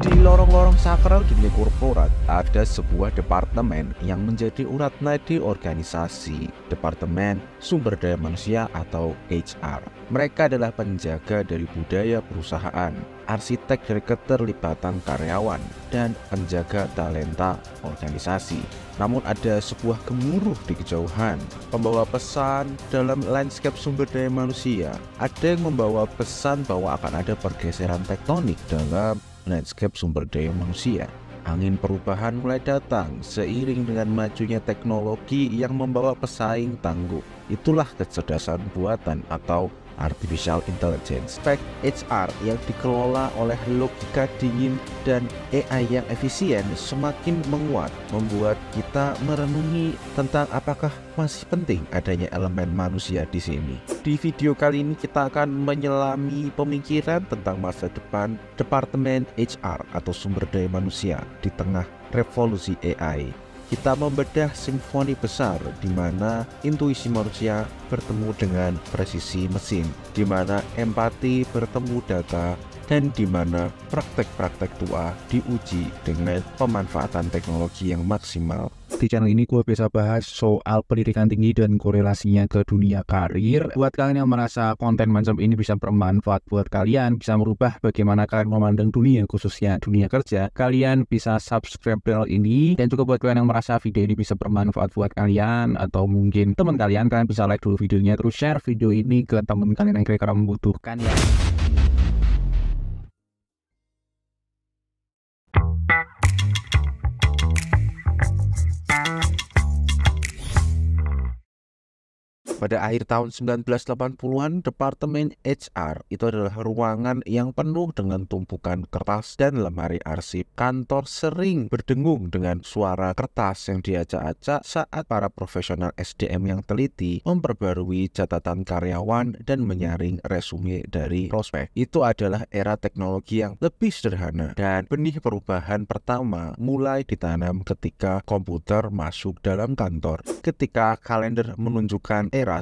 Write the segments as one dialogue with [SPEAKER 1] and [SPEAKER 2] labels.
[SPEAKER 1] Di lorong-lorong sakral di korporat, ada sebuah departemen yang menjadi urat nadi organisasi, Departemen Sumber Daya Manusia atau HR. Mereka adalah penjaga dari budaya perusahaan, arsitek dari keterlibatan karyawan, dan penjaga talenta organisasi. Namun ada sebuah gemuruh di kejauhan, pembawa pesan dalam landscape sumber daya manusia. Ada yang membawa pesan bahwa akan ada pergeseran tektonik dalam landscape sumber daya manusia. Angin perubahan mulai datang seiring dengan majunya teknologi yang membawa pesaing tangguh. Itulah kecerdasan buatan atau Artificial Intelligence spek HR yang dikelola oleh logika dingin dan AI yang efisien semakin menguat membuat kita merenungi tentang apakah masih penting adanya elemen manusia di sini. Di video kali ini kita akan menyelami pemikiran tentang masa depan Departemen HR atau sumber daya manusia di tengah revolusi AI kita membedah simfoni besar di mana intuisi manusia bertemu dengan presisi mesin, di mana empati bertemu data, dan di mana praktek-praktek tua diuji dengan pemanfaatan teknologi yang maksimal. Di channel ini gue bisa bahas soal pendidikan tinggi dan korelasinya ke dunia karir. Buat kalian yang merasa konten macam ini bisa bermanfaat buat kalian, bisa merubah bagaimana kalian memandang dunia khususnya dunia kerja, kalian bisa subscribe channel ini dan juga buat kalian yang merasa video ini bisa bermanfaat buat kalian atau mungkin teman kalian, kalian bisa like dulu videonya terus share video ini ke teman kalian yang kira-kira membutuhkan ya. Pada akhir tahun 1980-an, Departemen HR itu adalah ruangan yang penuh dengan tumpukan kertas dan lemari arsip. Kantor sering berdengung dengan suara kertas yang diacak-acak saat para profesional SDM yang teliti memperbarui catatan karyawan dan menyaring resume dari prospek. Itu adalah era teknologi yang lebih sederhana dan benih perubahan pertama mulai ditanam ketika komputer masuk dalam kantor. Ketika kalender menunjukkan era era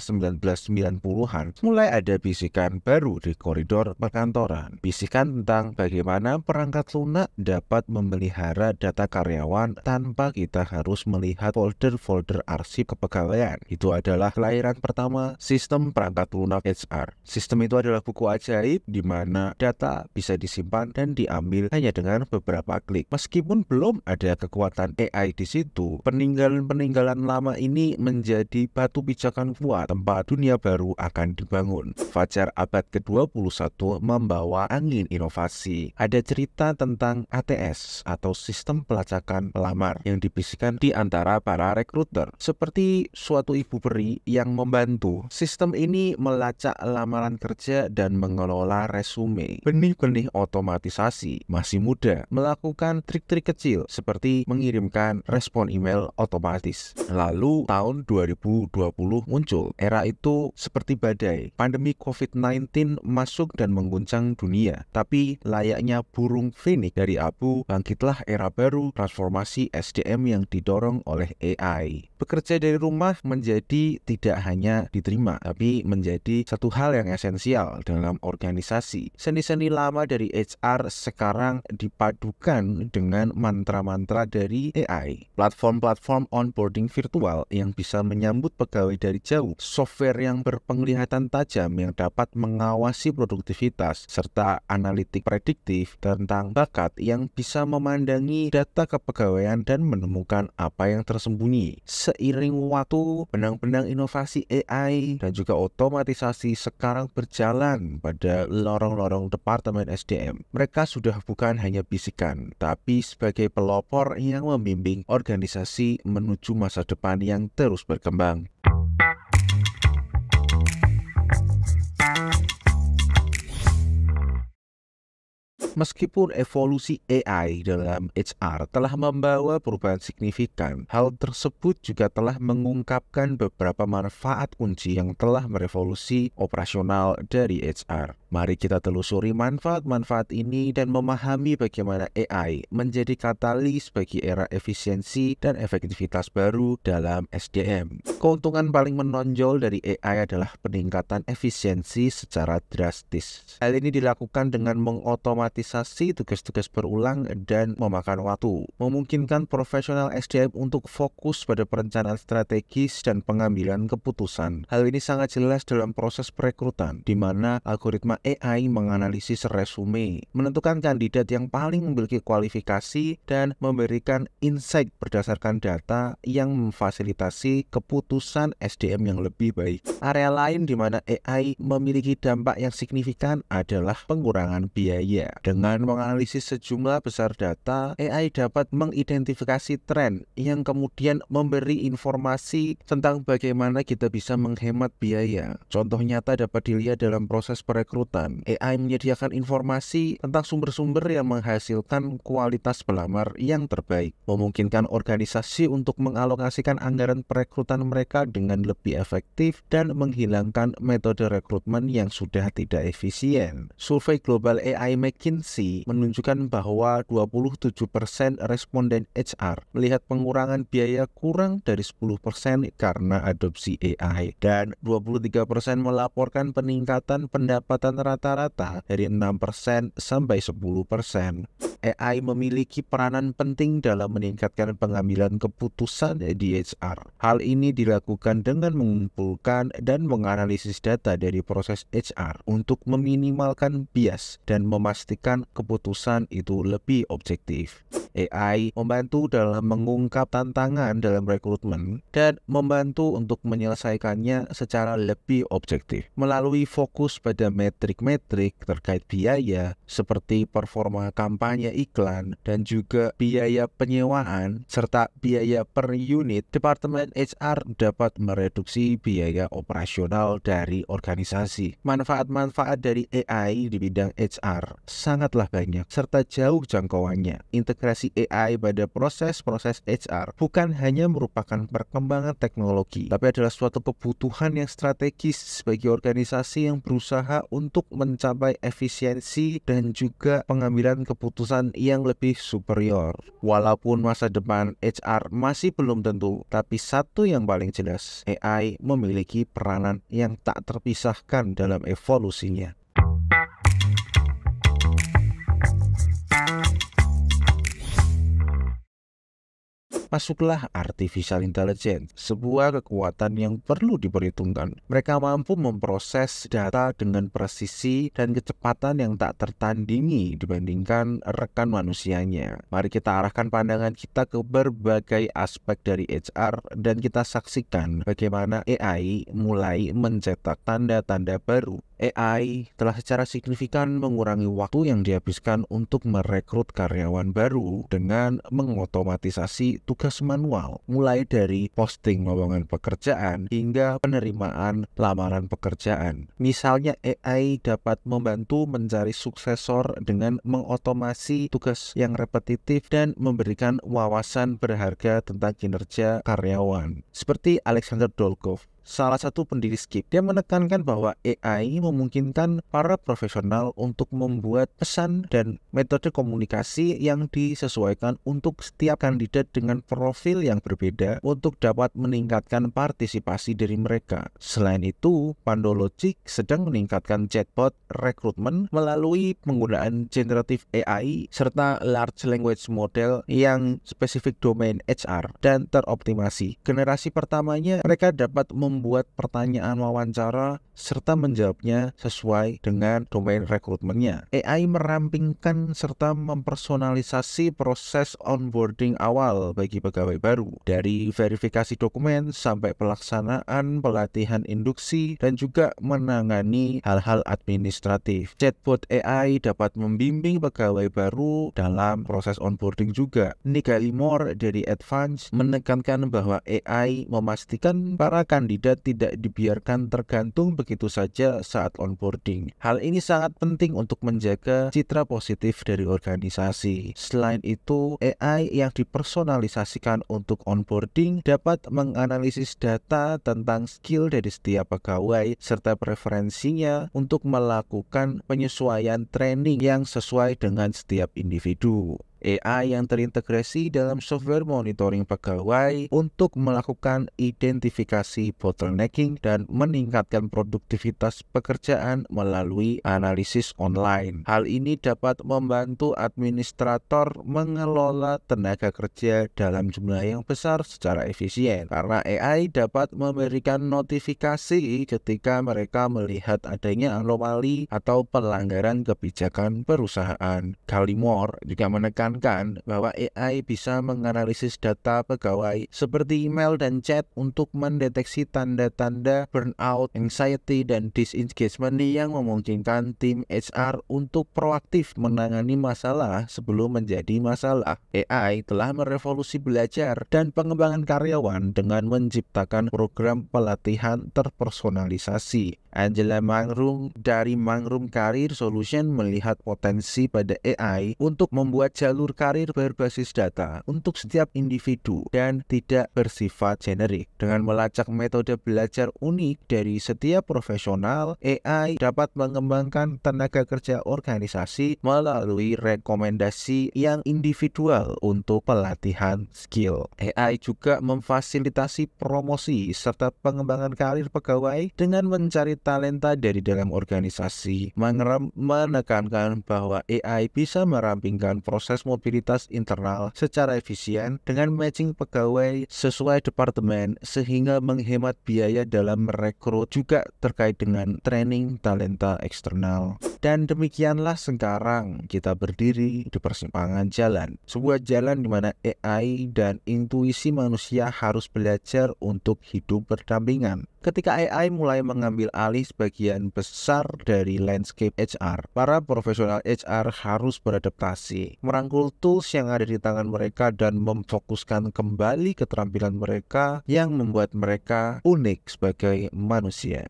[SPEAKER 1] 1990-an mulai ada bisikan baru di koridor perkantoran. Bisikan tentang bagaimana perangkat lunak dapat memelihara data karyawan tanpa kita harus melihat folder-folder arsip kepegawaian. Itu adalah kelahiran pertama sistem perangkat lunak HR. Sistem itu adalah buku ajaib di mana data bisa disimpan dan diambil hanya dengan beberapa klik. Meskipun belum ada kekuatan AI di situ, peninggalan-peninggalan lama ini menjadi batu pijakan kuat bahwa tempat dunia baru akan dibangun. Fajar abad ke-21 membawa angin inovasi. Ada cerita tentang ATS atau sistem pelacakan pelamar yang dibisikkan di antara para rekruter. Seperti suatu ibu peri yang membantu, sistem ini melacak lamaran kerja dan mengelola resume. Benih-benih otomatisasi masih muda melakukan trik-trik kecil seperti mengirimkan respon email otomatis. Lalu tahun 2020 muncul era itu seperti badai. Pandemi COVID-19 masuk dan mengguncang dunia, tapi layaknya burung phoenix dari abu, bangkitlah era baru transformasi SDM yang didorong oleh AI. Bekerja dari rumah menjadi tidak hanya diterima, tapi menjadi satu hal yang esensial dalam organisasi. Seni-seni lama dari HR sekarang dipadukan dengan mantra-mantra dari AI. Platform-platform onboarding virtual yang bisa menyambut pegawai dari jauh software yang berpenglihatan tajam yang dapat mengawasi produktivitas serta analitik prediktif tentang bakat yang bisa memandangi data kepegawaian dan menemukan apa yang tersembunyi. Seiring waktu, benang-benang inovasi AI dan juga otomatisasi sekarang berjalan pada lorong-lorong Departemen SDM. Mereka sudah bukan hanya bisikan, tapi sebagai pelopor yang membimbing organisasi menuju masa depan yang terus berkembang. Meskipun evolusi AI dalam HR telah membawa perubahan signifikan, hal tersebut juga telah mengungkapkan beberapa manfaat kunci yang telah merevolusi operasional dari HR. Mari kita telusuri manfaat-manfaat ini dan memahami bagaimana AI menjadi katalis bagi era efisiensi dan efektivitas baru dalam SDM. Keuntungan paling menonjol dari AI adalah peningkatan efisiensi secara drastis. Hal ini dilakukan dengan mengotomatisasi tugas-tugas berulang dan memakan waktu, memungkinkan profesional SDM untuk fokus pada perencanaan strategis dan pengambilan keputusan. Hal ini sangat jelas dalam proses perekrutan, di mana algoritma AI menganalisis resume, menentukan kandidat yang paling memiliki kualifikasi dan memberikan insight berdasarkan data yang memfasilitasi keputusan SDM yang lebih baik. Area lain di mana AI memiliki dampak yang signifikan adalah pengurangan biaya. Dengan menganalisis sejumlah besar data, AI dapat mengidentifikasi tren yang kemudian memberi informasi tentang bagaimana kita bisa menghemat biaya. Contoh nyata dapat dilihat dalam proses perekrutan AI menyediakan informasi tentang sumber-sumber yang menghasilkan kualitas pelamar yang terbaik, memungkinkan organisasi untuk mengalokasikan anggaran perekrutan mereka dengan lebih efektif dan menghilangkan metode rekrutmen yang sudah tidak efisien. Survei global AI McKinsey menunjukkan bahwa 27% responden HR melihat pengurangan biaya kurang dari 10% karena adopsi AI dan 23% melaporkan peningkatan pendapatan rata-rata dari 6% sampai 10%. AI memiliki peranan penting dalam meningkatkan pengambilan keputusan di HR. Hal ini dilakukan dengan mengumpulkan dan menganalisis data dari proses HR untuk meminimalkan bias dan memastikan keputusan itu lebih objektif. AI membantu dalam mengungkap tantangan dalam rekrutmen dan membantu untuk menyelesaikannya secara lebih objektif melalui fokus pada metrik-metrik terkait biaya seperti performa kampanye iklan dan juga biaya penyewaan serta biaya per unit Departemen HR dapat mereduksi biaya operasional dari organisasi. Manfaat-manfaat dari AI di bidang HR sangatlah banyak serta jauh jangkauannya. Integrasi aplikasi AI pada proses-proses HR bukan hanya merupakan perkembangan teknologi, tapi adalah suatu kebutuhan yang strategis sebagai organisasi yang berusaha untuk mencapai efisiensi dan juga pengambilan keputusan yang lebih superior. Walaupun masa depan HR masih belum tentu, tapi satu yang paling jelas, AI memiliki peranan yang tak terpisahkan dalam evolusinya. Masuklah artificial intelligence, sebuah kekuatan yang perlu diperhitungkan. Mereka mampu memproses data dengan presisi dan kecepatan yang tak tertandingi dibandingkan rekan manusianya. Mari kita arahkan pandangan kita ke berbagai aspek dari HR dan kita saksikan bagaimana AI mulai mencetak tanda-tanda baru AI telah secara signifikan mengurangi waktu yang dihabiskan untuk merekrut karyawan baru dengan mengotomatisasi tugas manual, mulai dari posting lowongan pekerjaan hingga penerimaan lamaran pekerjaan. Misalnya AI dapat membantu mencari suksesor dengan mengotomasi tugas yang repetitif dan memberikan wawasan berharga tentang kinerja karyawan. Seperti Alexander Dolkov salah satu pendiri Skip. Dia menekankan bahwa AI memungkinkan para profesional untuk membuat pesan dan metode komunikasi yang disesuaikan untuk setiap kandidat dengan profil yang berbeda untuk dapat meningkatkan partisipasi dari mereka. Selain itu, Pandologic sedang meningkatkan chatbot rekrutmen melalui penggunaan generatif AI serta large language model yang spesifik domain HR dan teroptimasi. Generasi pertamanya mereka dapat mem membuat pertanyaan wawancara serta menjawabnya sesuai dengan domain rekrutmennya. AI merampingkan serta mempersonalisasi proses onboarding awal bagi pegawai baru, dari verifikasi dokumen sampai pelaksanaan pelatihan induksi dan juga menangani hal-hal administratif. Chatbot AI dapat membimbing pegawai baru dalam proses onboarding juga. Nick Moore dari Advance menekankan bahwa AI memastikan para kandidat anda tidak dibiarkan tergantung begitu saja saat onboarding. Hal ini sangat penting untuk menjaga citra positif dari organisasi. Selain itu, AI yang dipersonalisasikan untuk onboarding dapat menganalisis data tentang skill dari setiap pegawai serta preferensinya untuk melakukan penyesuaian training yang sesuai dengan setiap individu. AI yang terintegrasi dalam software monitoring pegawai untuk melakukan identifikasi bottlenecking dan meningkatkan produktivitas pekerjaan melalui analisis online. Hal ini dapat membantu administrator mengelola tenaga kerja dalam jumlah yang besar secara efisien karena AI dapat memberikan notifikasi ketika mereka melihat adanya anomali atau pelanggaran kebijakan perusahaan. Kalimor juga menekan menekankan bahwa AI bisa menganalisis data pegawai seperti email dan chat untuk mendeteksi tanda-tanda burnout, anxiety, dan disengagement yang memungkinkan tim HR untuk proaktif menangani masalah sebelum menjadi masalah. AI telah merevolusi belajar dan pengembangan karyawan dengan menciptakan program pelatihan terpersonalisasi. Angela Mangrum dari Mangrum Career Solution melihat potensi pada AI untuk membuat jalur jalur karir berbasis data untuk setiap individu dan tidak bersifat generik. Dengan melacak metode belajar unik dari setiap profesional, AI dapat mengembangkan tenaga kerja organisasi melalui rekomendasi yang individual untuk pelatihan skill. AI juga memfasilitasi promosi serta pengembangan karir pegawai dengan mencari talenta dari dalam organisasi. Mengeram menekankan bahwa AI bisa merampingkan proses mobilitas internal secara efisien dengan matching pegawai sesuai departemen sehingga menghemat biaya dalam merekrut juga terkait dengan training talenta eksternal. Dan demikianlah sekarang kita berdiri di persimpangan jalan. Sebuah jalan di mana AI dan intuisi manusia harus belajar untuk hidup berdampingan. Ketika AI mulai mengambil alih sebagian besar dari landscape HR, para profesional HR harus beradaptasi, merangkul tools yang ada di tangan mereka dan memfokuskan kembali keterampilan mereka yang membuat mereka unik sebagai manusia.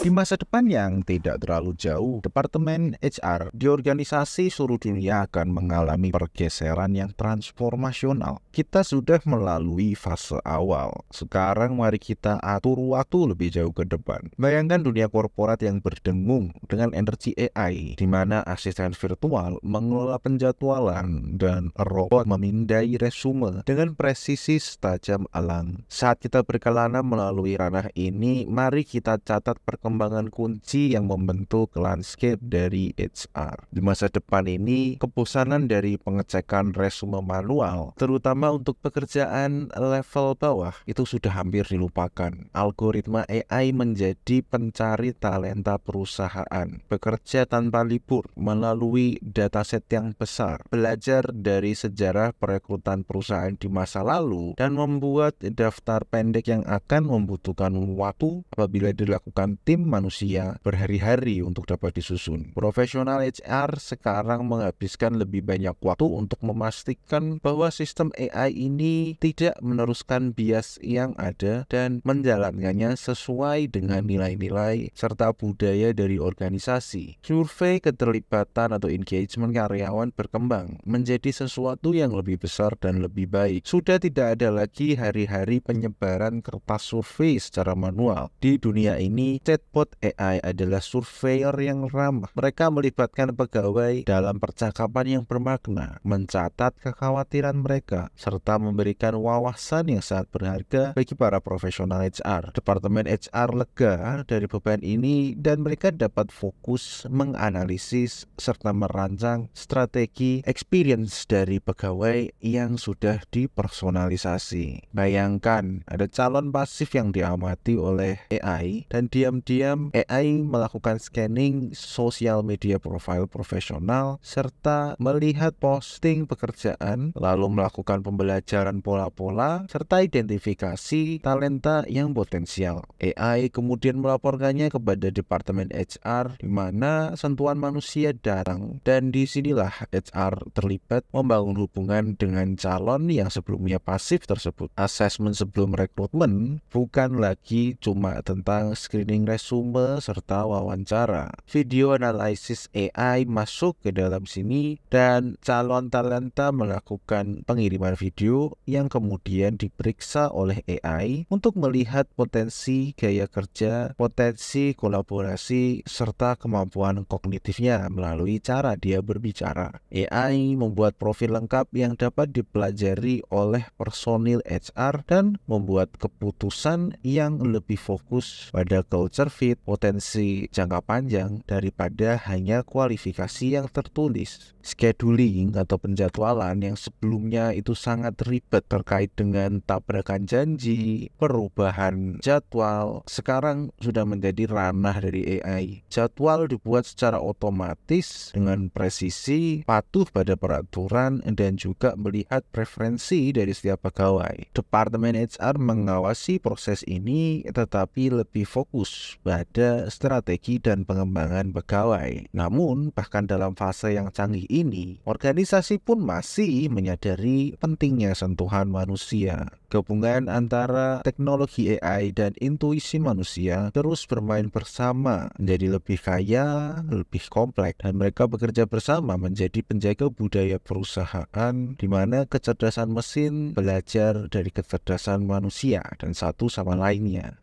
[SPEAKER 1] Di masa depan yang tidak terlalu jauh, Departemen HR di organisasi seluruh dunia akan mengalami pergeseran yang transformasional. Kita sudah melalui fase awal. Sekarang mari kita atur waktu lebih jauh ke depan. Bayangkan dunia korporat yang berdengung dengan energi AI, di mana asisten virtual mengelola penjadwalan dan robot memindai resume dengan presisi setajam alang. Saat kita berkelana melalui ranah ini, mari kita catat perkembangan perkembangan kunci yang membentuk landscape dari HR. Di masa depan ini, kebosanan dari pengecekan resume manual, terutama untuk pekerjaan level bawah, itu sudah hampir dilupakan. Algoritma AI menjadi pencari talenta perusahaan, bekerja tanpa libur melalui dataset yang besar, belajar dari sejarah perekrutan perusahaan di masa lalu, dan membuat daftar pendek yang akan membutuhkan waktu apabila dilakukan tim tim manusia berhari-hari untuk dapat disusun. Profesional HR sekarang menghabiskan lebih banyak waktu untuk memastikan bahwa sistem AI ini tidak meneruskan bias yang ada dan menjalankannya sesuai dengan nilai-nilai serta budaya dari organisasi. Survei keterlibatan atau engagement karyawan berkembang menjadi sesuatu yang lebih besar dan lebih baik. Sudah tidak ada lagi hari-hari penyebaran kertas survei secara manual. Di dunia ini, chat Chatbot AI adalah surveyor yang ramah. Mereka melibatkan pegawai dalam percakapan yang bermakna, mencatat kekhawatiran mereka, serta memberikan wawasan yang sangat berharga bagi para profesional HR. Departemen HR lega dari beban ini dan mereka dapat fokus menganalisis serta merancang strategi experience dari pegawai yang sudah dipersonalisasi. Bayangkan ada calon pasif yang diamati oleh AI dan diam-diam diam, AI melakukan scanning sosial media profil profesional serta melihat posting pekerjaan, lalu melakukan pembelajaran pola-pola serta identifikasi talenta yang potensial. AI kemudian melaporkannya kepada Departemen HR di mana sentuhan manusia datang dan disinilah HR terlibat membangun hubungan dengan calon yang sebelumnya pasif tersebut. Assessment sebelum rekrutmen bukan lagi cuma tentang screening resume sumber serta wawancara. Video analisis AI masuk ke dalam sini dan calon talenta melakukan pengiriman video yang kemudian diperiksa oleh AI untuk melihat potensi gaya kerja, potensi kolaborasi, serta kemampuan kognitifnya melalui cara dia berbicara. AI membuat profil lengkap yang dapat dipelajari oleh personil HR dan membuat keputusan yang lebih fokus pada culture profit potensi jangka panjang daripada hanya kualifikasi yang tertulis scheduling atau penjadwalan yang sebelumnya itu sangat ribet terkait dengan tabrakan janji, perubahan jadwal, sekarang sudah menjadi ranah dari AI. Jadwal dibuat secara otomatis dengan presisi, patuh pada peraturan, dan juga melihat preferensi dari setiap pegawai. Departemen HR mengawasi proses ini tetapi lebih fokus pada strategi dan pengembangan pegawai. Namun, bahkan dalam fase yang canggih ini, organisasi pun masih menyadari pentingnya sentuhan manusia. Gabungan antara teknologi AI dan intuisi manusia terus bermain bersama, menjadi lebih kaya, lebih kompleks, dan mereka bekerja bersama menjadi penjaga budaya perusahaan di mana kecerdasan mesin belajar dari kecerdasan manusia dan satu sama lainnya.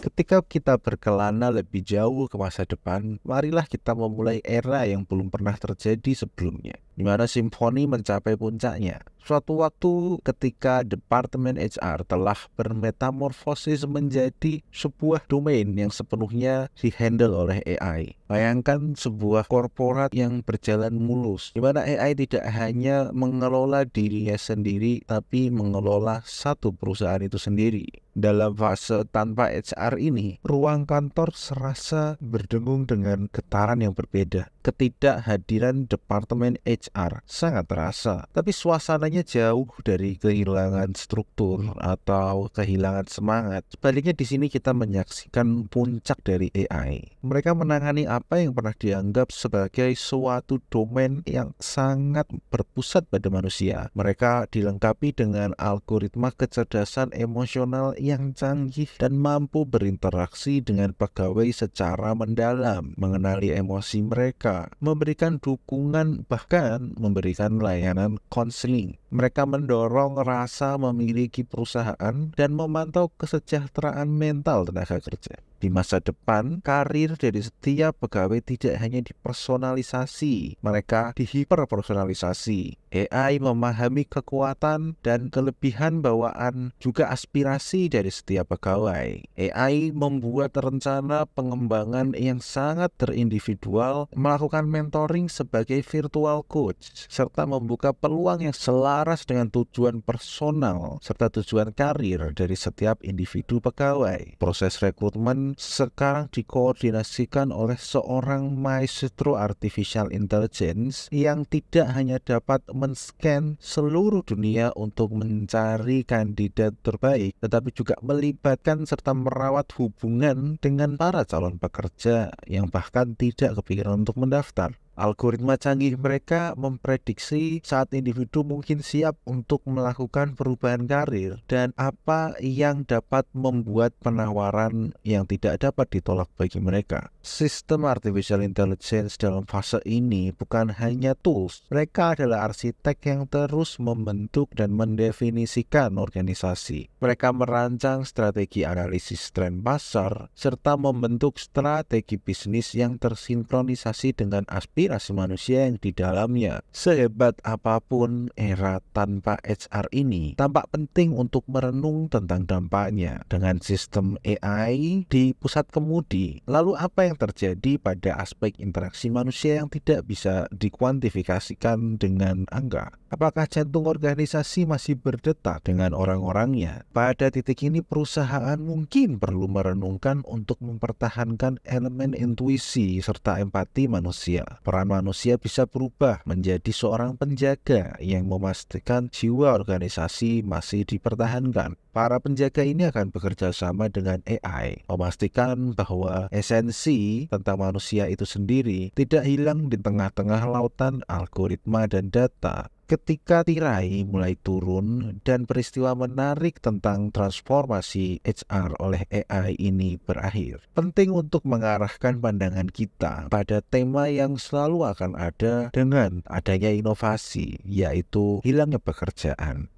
[SPEAKER 1] Ketika kita berkelana lebih jauh ke masa depan, marilah kita memulai era yang belum pernah terjadi sebelumnya, di mana simfoni mencapai puncaknya. Suatu waktu ketika Departemen HR telah bermetamorfosis menjadi sebuah domain yang sepenuhnya dihandle oleh AI. Bayangkan sebuah korporat yang berjalan mulus, di mana AI tidak hanya mengelola dirinya sendiri, tapi mengelola satu perusahaan itu sendiri. Dalam fase tanpa HR ini, ruang kantor serasa berdengung dengan getaran yang berbeda. Ketidakhadiran Departemen HR sangat terasa, tapi suasananya jauh dari kehilangan struktur atau kehilangan semangat. Sebaliknya di sini kita menyaksikan puncak dari AI. Mereka menangani apa yang pernah dianggap sebagai suatu domain yang sangat berpusat pada manusia. Mereka dilengkapi dengan algoritma kecerdasan emosional yang canggih dan mampu berinteraksi dengan pegawai secara mendalam, mengenali emosi mereka, memberikan dukungan, bahkan memberikan layanan konseling. Mereka mendorong rasa memiliki perusahaan dan memantau kesejahteraan mental tenaga kerja. Di masa depan, karir dari setiap pegawai tidak hanya dipersonalisasi, mereka dihiperpersonalisasi. AI memahami kekuatan dan kelebihan bawaan juga aspirasi dari setiap pegawai. AI membuat rencana pengembangan yang sangat terindividual, melakukan mentoring sebagai virtual coach, serta membuka peluang yang selaras dengan tujuan personal serta tujuan karir dari setiap individu pegawai. Proses rekrutmen sekarang dikoordinasikan oleh seorang maestro artificial intelligence yang tidak hanya dapat men-scan seluruh dunia untuk mencari kandidat terbaik, tetapi juga melibatkan serta merawat hubungan dengan para calon pekerja yang bahkan tidak kepikiran untuk mendaftar. Algoritma canggih mereka memprediksi saat individu mungkin siap untuk melakukan perubahan karir dan apa yang dapat membuat penawaran yang tidak dapat ditolak bagi mereka. Sistem artificial intelligence dalam fase ini bukan hanya tools, mereka adalah arsitek yang terus membentuk dan mendefinisikan organisasi. Mereka merancang strategi analisis tren pasar serta membentuk strategi bisnis yang tersinkronisasi dengan aspirasi aspirasi manusia yang di dalamnya. Sehebat apapun era tanpa HR ini, tampak penting untuk merenung tentang dampaknya. Dengan sistem AI di pusat kemudi, lalu apa yang terjadi pada aspek interaksi manusia yang tidak bisa dikuantifikasikan dengan angka? Apakah jantung organisasi masih berdetak dengan orang-orangnya? Pada titik ini perusahaan mungkin perlu merenungkan untuk mempertahankan elemen intuisi serta empati manusia manusia bisa berubah menjadi seorang penjaga yang memastikan jiwa organisasi masih dipertahankan. Para penjaga ini akan bekerja sama dengan AI, memastikan bahwa esensi tentang manusia itu sendiri tidak hilang di tengah-tengah lautan algoritma dan data. Ketika tirai mulai turun dan peristiwa menarik tentang transformasi HR oleh AI ini berakhir, penting untuk mengarahkan pandangan kita pada tema yang selalu akan ada dengan adanya inovasi, yaitu hilangnya pekerjaan.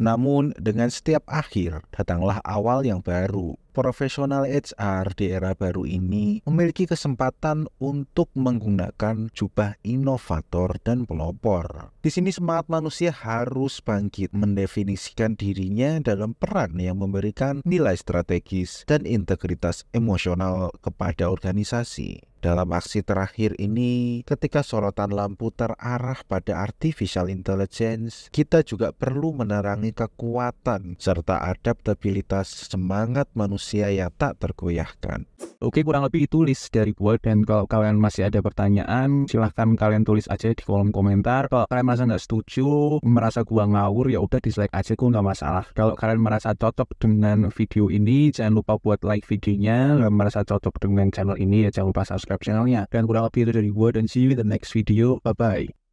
[SPEAKER 1] Namun, dengan setiap akhir datanglah awal yang baru, profesional HR di era baru ini memiliki kesempatan untuk menggunakan jubah inovator dan pelopor. Di sini semangat manusia harus bangkit mendefinisikan dirinya dalam peran yang memberikan nilai strategis dan integritas emosional kepada organisasi. Dalam aksi terakhir ini, ketika sorotan lampu terarah pada artificial intelligence, kita juga perlu menerangi kekuatan serta adaptabilitas semangat manusia manusia yang tak tergoyahkan. Oke kurang lebih itu list dari gue dan kalau kalian masih ada pertanyaan silahkan kalian tulis aja di kolom komentar kalau kalian merasa nggak setuju merasa gue ngawur ya udah dislike aja gue nggak masalah kalau kalian merasa cocok dengan video ini jangan lupa buat like videonya kalau merasa cocok dengan channel ini ya jangan lupa subscribe channelnya dan kurang lebih itu dari gue dan see you in the next video bye bye